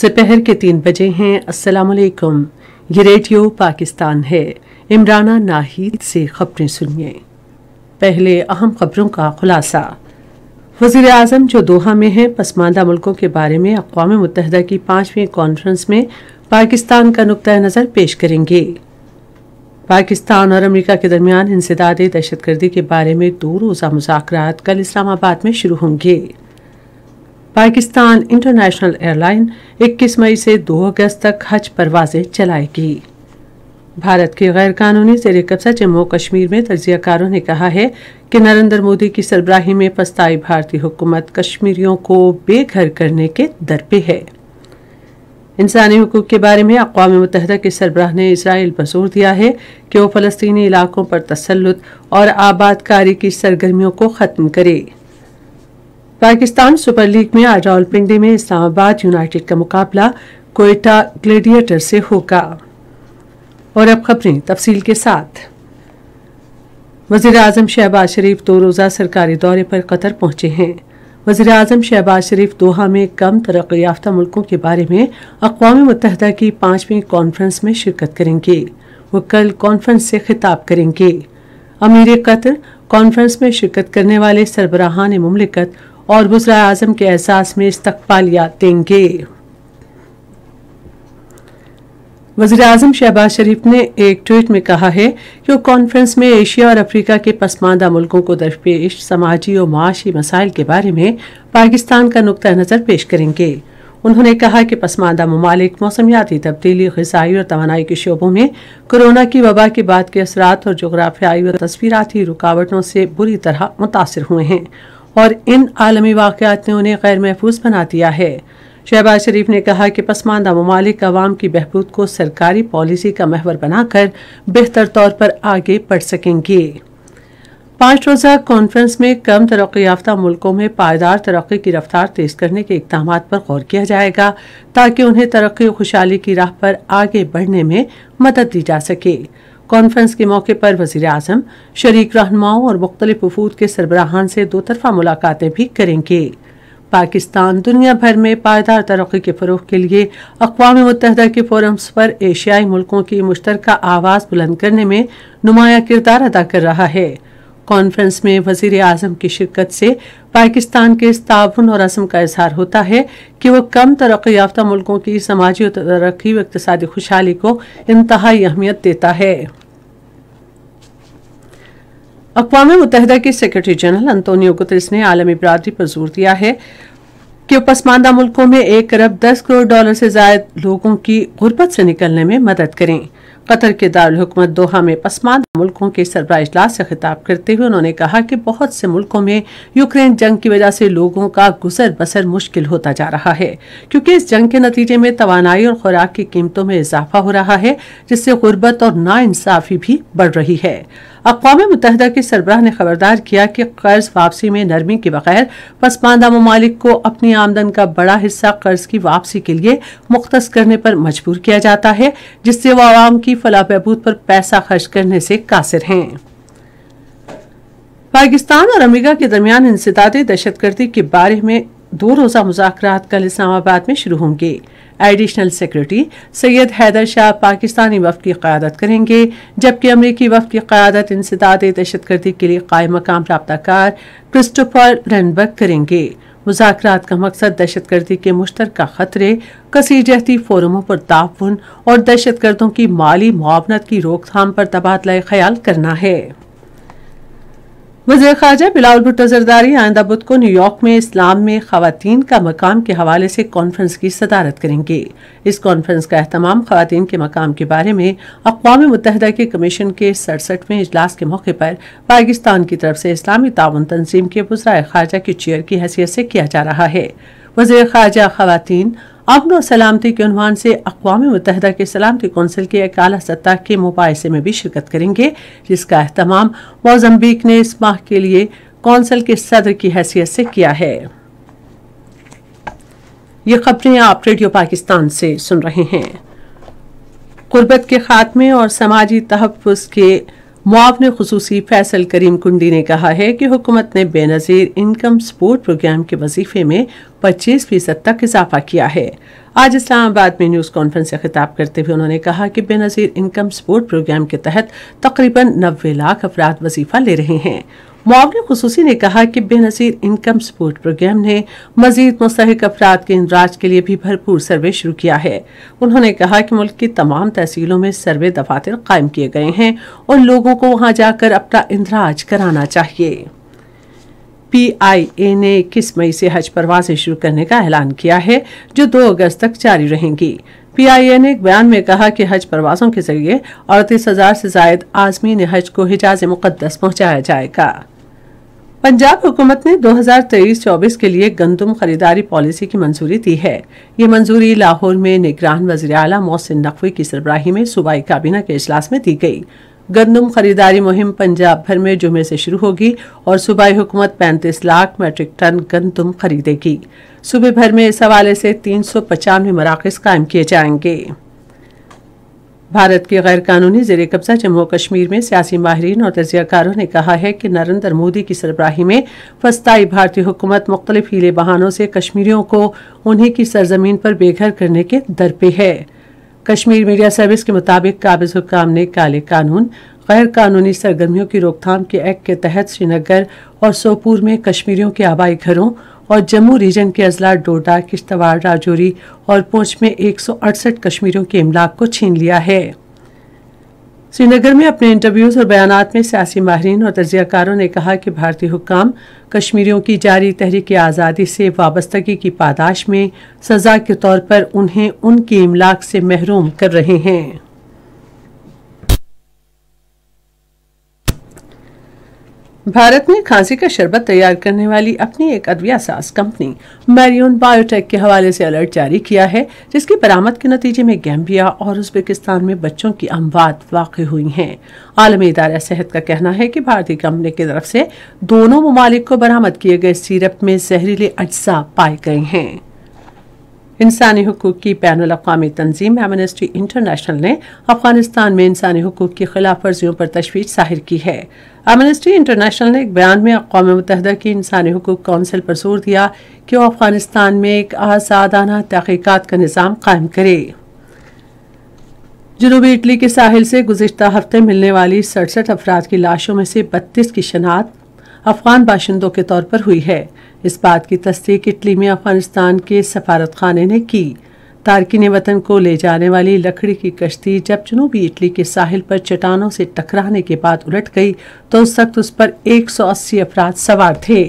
सुपहर के तीन बजे हैं अस्सलाम वालेकुम ये रेडियो पाकिस्तान है इमराना नाहिद से खबरें सुनिए पहले अहम खबरों का खुलासा वजीर अजम जो दोहा में हैं पसमानदा मुल्कों के बारे में अकवा मुतहदा की पाँचवीं कॉन्फ्रेंस में पाकिस्तान का नुक़ नज़र पेश करेंगे पाकिस्तान और अमरीका के दरमियान इंसदाद दहशत गर्दी के बारे में दो रोज़ा मुजाकर कल इस्लामाबाद में शुरू होंगे पाकिस्तान इंटरनेशनल एयरलाइन 21 मई से 2 अगस्त तक हज परवाजें चलाएगी भारत के गैर कानूनी जेर कब्जा जम्मू कश्मीर में तजियाकारों ने कहा है कि नरेंद्र मोदी की सरबराही में पस्ताई भारतीय हुकूमत कश्मीरियों को बेघर करने के दर पे है इंसानी हकूक के बारे में अकवा मुतहद के सरबराह ने इसराइल पर जोर दिया है कि वह फलस्तनी इलाकों पर तसलुत और आबादकारी की सरगर्मियों को ख़त्म करे पाकिस्तान सुपर लीग में आज रावलपिंडी में इस्लामाबाद यूनाइटेड का मुकाबला कोयटा ग्लेडिएटर से होगा और अब खबरें तफसील के साथ वजीर अजम शहबाज शरीफ दो रोज़ा सरकारी दौरे पर कतर पहुंचे हैं वजीर अजम शहबाज शरीफ दोहा में कम तरक्की याफ्ता मुल्कों के बारे में अकवा मुतहदा की पांचवी कॉन्फ्रेंस में शिरकत करेंगे वो कल कॉन्फ्रेंस से खिताब करेंगे अमीर कतर कॉन्फ्रेंस में शिरकत करने वाले सरबराहान ममलिकत और बुसरा आजम के एहसास में इस्तकबाल देंगे वजीर अजम शहबाज शरीफ ने एक ट्वीट में कहा है कि वो कॉन्फ्रेंस में एशिया और अफ्रीका के पसमानदा मुल्कों को दरपेश समाजी और माशी मसाइल के बारे में पाकिस्तान का नुकता नज़र पेश करेंगे उन्होंने कहा कि पसमानदा ममालिक मौसमियाती तब्दीली गजाई और तोानाई के शोबों में कोरोना की वबा के बाद के असरा और जोग्राफियाई और तस्वीरती रुकावटों से बुरी तरह मुतासर हुए हैं और इन आलमी वाक़ात ने उन्हें गैर महफूज बना दिया है शहबाज शरीफ ने कहा कि पसमानदा ममालिकवाम की बहबूद को सरकारी पॉलिसी का महवर बनाकर बेहतर तौर पर आगे बढ़ सकेंगे पाँच रोज़ा कॉन्फ्रेंस में कम तरक्की याफ्ता मुल्कों में पायदार तरक्की की रफ्तार तेज़ करने के इकदाम पर गौर किया जाएगा ताकि उन्हें तरक्की खुशहाली की राह पर आगे बढ़ने में मदद दी जा सके कॉन्फ्रेंस के मौके पर वजीर अजम शरीक रहनुमाओं और मुख्तलिफ वफूद के सरबराहान से दो तरफा मुलाकातें भी करेंगे पाकिस्तान दुनिया भर में पायदार तरक्की के फ़रोग के लिए अकवा मुतहद के फोरम्स पर एशियाई मुल्कों की मुश्तर आवाज़ बुलंद करने में नुमाया किरदार अदा कर रहा है कॉन्फ्रेंस में वजीर अजम की शिरकत से पाकिस्तान के इस ताउन और असम का इजहार होता है कि वह कम तरक्की याफ्ता मुल्कों की समाजी तरक्की व इकतदी खुशहाली को इंतहाई अहमियत देता है अकवा मुतहदा के सेक्रेटरी जनरल अंतोनियो गुतरस ने आलमी बरदरी पर जोर दिया है कि पसमानदा मुल्कों में एक अरब दस करोड़ डॉलर से ज्यादा लोगों की गुर्बत से निकलने में मदद करें कतर के दारकूमत दोहा में पसमानदा मुल्कों के सरबरा अजलास से खिताब करते हुए उन्होंने कहा कि बहुत से मुल्कों में यूक्रेन जंग की वजह से लोगों का गुजर बसर मुश्किल होता जा रहा है क्योंकि इस जंग के नतीजे में तोानाई और खुराक की कीमतों में इजाफा हो रहा है जिससे गुर्बत और नाइंसाफी भी बढ़ रही है अकवा मुतहदा के सरबराह ने खबरदार किया कि कर्ज वापसी में नरमी के बगैर पसमानदा ममालिक को अपनी आमदन का बड़ा हिस्सा कर्ज की वापसी के लिए मुख्त करने पर मजबूर किया जाता है जिससे वो आवाम की फला बहबूद पर पैसा खर्च करने से कासिर हैं पाकिस्तान और अमरीका के दरमियान इंसदाद दहशतगर्दी के बारे में दो रोज़ा मुजाकर कल इस्लामाबाद में शुरू होंगे एडिशनल सेक्रेटरी सैयद हैदर शाह पाकिस्तानी वफद की क्यादत करेंगे जबकि अमरीकी वफद की क्यादत इंसदाद दहशतगर्दी के लिए कायम मकाम रबाकार क्रिस्टोफर रनबर्ग करेंगे मुजाकर का मकसद दहशत गर्दी के मुश्तर खतरे कसी जहती फोरमों पर ताउन और दहशत गर्दों की माली मुआवनत की रोकथाम पर तबादला ख्याल करना है वजी खारजा बिलाल भुट्टो जरदारी आइंदा बुद्ध को न्यूयॉर्क में इस्लाम में खातन का मकाम के हवाले से कॉन्फ्रेंस की सदारत करेंगे इस कॉन्फ्रेंस का अहतमाम खातन के मकाम के बारे में अकवा मुतहदा के कमीशन के सड़सठवें इजलास के मौके पर पाकिस्तान की तरफ से इस्लामी ताउन तंजीम के वजरा खारजा के चेयर की हैसियत से किया जा रहा है वजी खारजा खातन अमन और सलामती के अनवान से अकवा मुतहदा के सलामती कौंसिल के एक अला सतह के मुबासे में भी शिरकत करेंगे जिसका अहतमाम मोजम्बिक ने इस माह के लिए कौंसिल के सदर की हैसियत से किया है ये खबरें आप रेडियो पाकिस्तान से सुन रहे हैं गुर्बत के खात्मे और समाजी तहफ़ के मुआवन खसूसी फैसल करीम कुंडी ने कहा है कि हुकूमत ने बेनज़ीर इनकम सपोर्ट प्रोग्राम के वजीफे में 25 फीसद तक इजाफा किया है आज इस्लामाबाद में न्यूज़ कॉन्फ्रेंस से खिताब करते हुए उन्होंने कहा कि बेनज़ीर इनकम सपोर्ट प्रोग्राम के तहत तकरीबन नब्बे लाख अफराद वजीफा ले रहे हैं मौके खसूसी ने कहा कि बेनजीर इनकम सपोर्ट प्रोग्राम ने मजीद मुस्तक अफराद के इंदराज के लिए भी भरपूर सर्वे शुरू किया है उन्होंने कहा कि मुल्क की तमाम तहसीलों में सर्वे दफातर कायम किए गए हैं और लोगों को वहाँ जाकर अपना इंदराज कराना चाहिए पीआईए ने इक्कीस मई से हज परवाजें शुरू करने का ऐलान किया है जो 2 अगस्त तक जारी रहेंगी पीआईए ने एक बयान में कहा कि हज प्रवासों के जरिए अड़तीस हजार से जायद आजमी ने हज को हिजाज मुकदस पहुंचाया जाएगा पंजाब हुकूमत ने 2023-24 के लिए गंदम खरीदारी पॉलिसी की मंजूरी दी है ये मंजूरी लाहौर में निगरान वजी अला मोहसिन नकवी की सरबराही में सूबाई काबीना के अजलास में दी गई गंदम खरीदारी मुहिम पंजाब भर में जुमे से शुरू होगी और सूबाई हुकूमत 35 लाख मैट्रिक टन गंदम खरीदेगी सूबे भर में इस हवाले से तीन सौ पचानवे मराकज कायम किए जाएंगे भारत के गैर कानूनी जेर कब्जा जम्मू कश्मीर में सियासी माहरीन और तजियाकारों ने कहा है कि नरेंद्र मोदी की सरबराही में फस्ताई भारतीय हुकूमत मुख्तलिफ हीले बहानों से कश्मीरियों को उन्हीं की सरजमीन पर बेघर करने के दर पे है कश्मीर मीडिया सर्विस के मुताबिक काबिज हुकाम ने काले कानून गैर कानूनी सरगर्मियों की रोकथाम के एक्ट के तहत श्रीनगर और सोपुर में कश्मीरियों के आबाई घरों और जम्मू रीजन के अजला डोडा किश्तवाड़ राजौरी और पूंछ में एक कश्मीरियों के इमलाक को छीन लिया है श्रीनगर में अपने इंटरव्यूज और बयान में सियासी माहरीन और तजियाकारों ने कहा कि भारतीय हुकाम कश्मीरियों की जारी तहरीक आज़ादी से वाबस्तगी की पादाश में सजा के तौर पर उन्हें उनकी इमलाक से महरूम कर रहे हैं भारत में खांसी का शरबत तैयार करने वाली अपनी एक अदविया सास कंपनी मैरियन बायोटेक के हवाले से अलर्ट जारी किया है जिसकी बरामद के नतीजे में गैम्बिया और उज्बेकिस्तान में बच्चों की अमवात वाक़ हुई हैं आलमी इदारा सेहत का कहना है कि भारतीय कंपनी की तरफ से दोनों ममालिक को बरामद किए गए सीरप में जहरीले अज्जा पाए गए हैं इंसानी हकूक़ की बैन अवी तंजीम एमनेस्टी इंटरनेशनल ने अफगानिस्तान में इंसानी हकूक़ की खिलाफ वर्जियों पर तशवीश जाहिर की है एमनेस्टी इंटरनेशनल ने एक बयान में अकोम मुतहदा की इंसानी हकूक़ कौंसिल पर जोर दिया कि वह अफगानिस्तान में एक आज़ादाना तहकीकत का निज़ाम कायम करे जनूबी इटली के साहिल से गुजशत हफ्ते मिलने वाली सड़सठ अफराद की लाशों में से बत्तीस की शनाख्त अफगान बाशिंदों के तौर पर हुई है इस बात की तस्दीक इटली में अफगानिस्तान के सफारत खाने ने की तारकिन वतन को ले जाने वाली लकड़ी की कश्ती जब जनूबी इटली के साहिल पर चट्टानों से टकराने के बाद उलट गई तो उस वक्त उस पर 180 अफराद सवार थे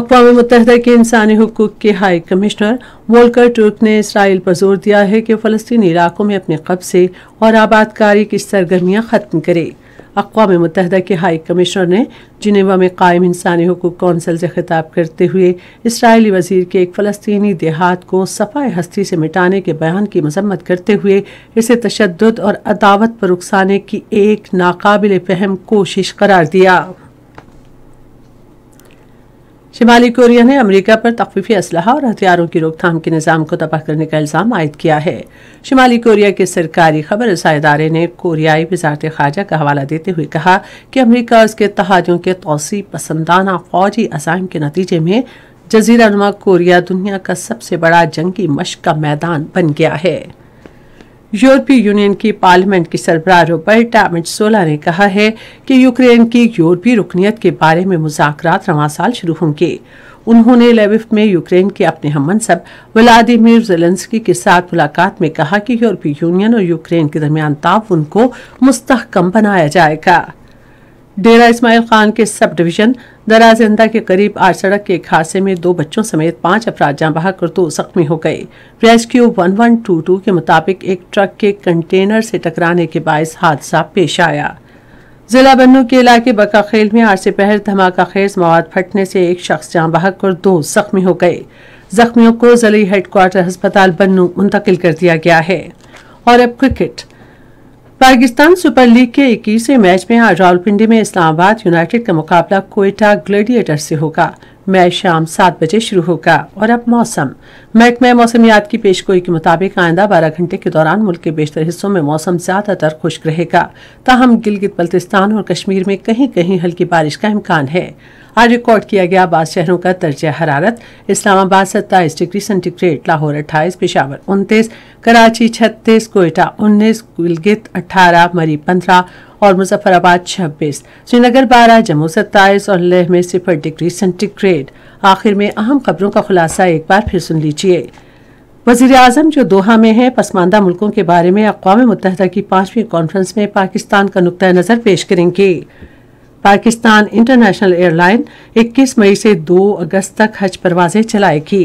अकवा मुतहद के इंसानी हकूक के हाई कमिश्नर वोलकर टर्क ने इसराइल पर जोर दिया है कि फ़लस्तीनी इलाकों में अपने कब्जे और आबादकारी की सरगर्मियाँ ख़त्म करे अकवा मुतहदा के हाई कमिश्नर ने जिनेवा में कायम इंसानी हकूक कौंसिल से खिताब करते हुए इसराइली वजीर के एक फ़लस्तनी देहात को सफ़ाई हस्ती से मिटाने के बयान की मजम्मत करते हुए इसे तशद और अदावत पर उकसाने की एक नाकबिल फहम कोशिश करार दिया शिमाली कोरिया ने अमेरिका पर तकफीफी असलाह और हथियारों की रोकथाम के निज़ाम को तबाह करने का इल्ज़ाम आयद किया है शिमाली कोरिया के सरकारी खबर इदारे ने कोरियाई वजारत खारजा का हवाला देते हुए कहा कि अमरीका और उसके तहादियों के तोसी पसंदाना फौजी अजाइम के नतीजे में जजीरा नुमा कोरिया दुनिया का सबसे बड़ा जंगी मश्क का मैदान बन गया है यूरोपीय यूनियन की पार्लियामेंट की सरबराह रोबर्टा मिटसोला ने कहा है कि यूक्रेन की यूरोपीय रुकनीत के बारे में मुजाकर रवा साल शुरू होंगे उन्होंने लेविफ में यूक्रेन के अपने हम मनसब व्लादिमिर जेलेंस्की के साथ मुलाकात में कहा कि यूरोपीय यूनियन और यूक्रेन के दरमियान ताउन को मुस्तकम बनाया जाएगा डेरा इस्माइल खान के सब डिवीजन दराजिंदा के करीब आज सड़क के एक हादसे में दो बच्चों समेत पांच अफराद जान बहाकर दो जख्मी हो गए रेस्क्यू टू के मुताबिक एक ट्रक के कंटेनर से टकराने के बायस हादसा पेश आया जिला बन्नू के इलाके बका खेल में आज से पहले धमाका खेज मवाद फटने से एक शख्स जान बहाकर दो जख्मी हो गए जख्मियों को जिले हेडक्वार्टर अस्पताल बन्नू मुंतकिल कर दिया गया है और अब क्रिकेट पाकिस्तान सुपर लीग के इक्कीसवें मैच में आज रावलपिंडी में इस्लामाबाद यूनाइटेड का मुकाबला कोयटा ग्लेडिएटर से होगा मैच शाम सात बजे शुरू होगा और अब मौसम महकमा मौसमियात की पेशगोई के मुताबिक आइंदा बारह घंटे के दौरान मुल्क के बेशतर हिस्सों में मौसम ज्यादातर खुश्क रहेगा ताहम गिलगित बल्तिस्तान और कश्मीर में कहीं कहीं हल्की बारिश का इम्कान है आज रिकॉर्ड किया गया बाद शहरों का दर्ज हरारत इस्लामाबाद सत्ताईस डिग्री सेंटीग्रेड लाहौर अट्ठाईस पिशावर उनतीस कराची छत्तीस कोयटा उन्नीस गिलगित अठारह मरी पंद्रह और मुजफ्फराबाद 26, श्रीनगर 12, जम्मू 27 और लेह में सिफर डिग्री सेंटीग्रेड आखिर में अहम खबरों का खुलासा एक बार फिर सुन लीजिए वजीर अजम जो दोहा में है पसमानदा मुल्कों के बारे में अकवा मुतहदा की पांचवी कॉन्फ्रेंस में पाकिस्तान का नुक़ नज़र पेश करेंगे पाकिस्तान इंटरनेशनल एयरलाइन 21 मई से 2 अगस्त तक हज परवाजें चलाएगी